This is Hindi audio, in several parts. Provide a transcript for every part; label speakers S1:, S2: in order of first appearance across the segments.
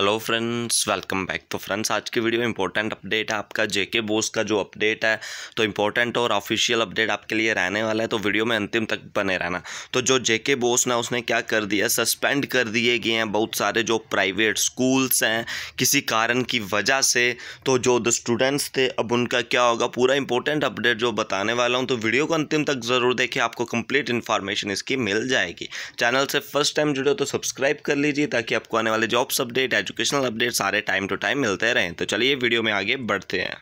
S1: हेलो फ्रेंड्स वेलकम बैक तो फ्रेंड्स आज की वीडियो इंपॉर्टेंट अपडेट है आपका जेके बोस का जो अपडेट है तो इंपॉर्टेंट और ऑफिशियल अपडेट आपके लिए रहने वाला है तो वीडियो में अंतिम तक बने रहना तो जो जेके बोस ना उसने क्या कर दिया सस्पेंड कर दिए गए हैं बहुत सारे जो प्राइवेट स्कूल्स हैं किसी कारण की वजह से तो जो द स्टूडेंट्स थे अब उनका क्या होगा पूरा इंपॉर्टेंट अपडेट जो बताने वाला हूँ तो वीडियो को अंतिम तक ज़रूर देखें आपको कंप्लीट इन्फॉर्मेशन इसकी मिल जाएगी चैनल से फर्स्ट टाइम जुड़े तो सब्सक्राइब कर लीजिए ताकि आपको आने वाले जॉब्स अपडेट एजुकेशनल अपडेट सारे टाइम टू टाइम मिलते रहें तो चलिए वीडियो में आगे बढ़ते हैं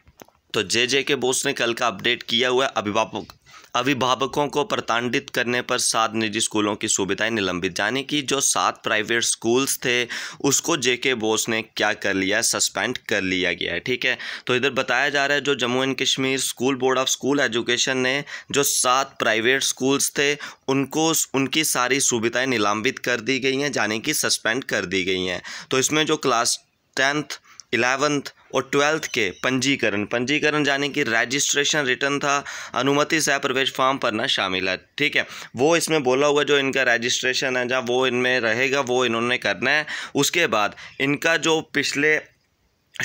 S1: तो जे जे के बोस ने कल का अपडेट किया हुआ अभिभावक अभिभावकों को प्रताड़ित करने पर सात निजी स्कूलों की सुविधाएं निलंबित यानी कि जो सात प्राइवेट स्कूल्स थे उसको जेके बोस ने क्या कर लिया सस्पेंड कर लिया गया है ठीक है तो इधर बताया जा रहा है जो Jammu and Kashmir school board of school education ने जो सात प्राइवेट स्कूल्स थे उनको उनकी सारी सुविधाएँ निलंबित कर दी गई हैं यानी कि सस्पेंड कर दी गई हैं तो इसमें जो क्लास टेंथ इलेवंथ और ट्वेल्थ के पंजीकरण पंजीकरण जाने की रजिस्ट्रेशन रिटर्न था अनुमति सह प्रवेश फॉर्म भरना शामिल है ठीक है वो इसमें बोला हुआ जो इनका रजिस्ट्रेशन है जहाँ वो इनमें रहेगा वो इन्होंने करना है उसके बाद इनका जो पिछले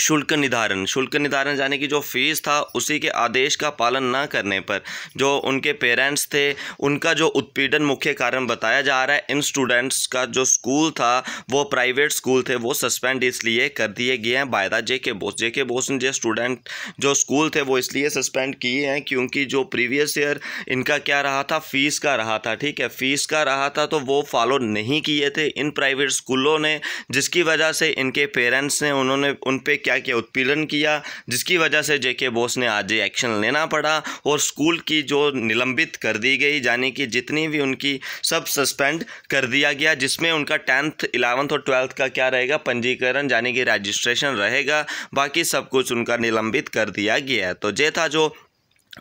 S1: शुल्क निर्धारण शुल्क निर्धारण जाने की जो फीस था उसी के आदेश का पालन न करने पर जो उनके पेरेंट्स थे उनका जो उत्पीड़न मुख्य कारण बताया जा रहा है इन स्टूडेंट्स का जो स्कूल था वो प्राइवेट स्कूल थे वो सस्पेंड इसलिए कर दिए गए हैं बायदा जे के बोस जे के बोस ने जो स्टूडेंट जो स्कूल थे वो इसलिए सस्पेंड किए हैं क्योंकि जो प्रीवियस ईयर इनका क्या रहा था फीस का रहा था ठीक है फीस का रहा था तो वो फॉलो नहीं किए थे इन प्राइवेट स्कूलों ने जिसकी वजह से इनके पेरेंट्स ने उन्होंने उन पर क्या क्या उत्पीड़न किया जिसकी वजह से जेके बोस ने आज एक्शन लेना पड़ा और स्कूल की जो निलंबित कर दी गई यानी कि जितनी भी उनकी सब सस्पेंड कर दिया गया जिसमें उनका टेंथ इलेवंथ और ट्वेल्थ का क्या रहेगा पंजीकरण यानी कि रजिस्ट्रेशन रहेगा बाकी सब कुछ उनका निलंबित कर दिया गया तो जे था जो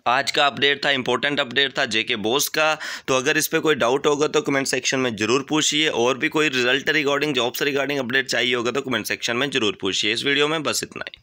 S1: आज का अपडेट था इंपॉर्टेंट अपडेट था जेके बोस का तो अगर इस पर कोई डाउट होगा तो कमेंट सेक्शन में जरूर पूछिए और भी कोई result regarding jobs regarding update चाहिए होगा तो कमेंट सेक्शन में जरूर पूछिए इस वीडियो में बस इतना ही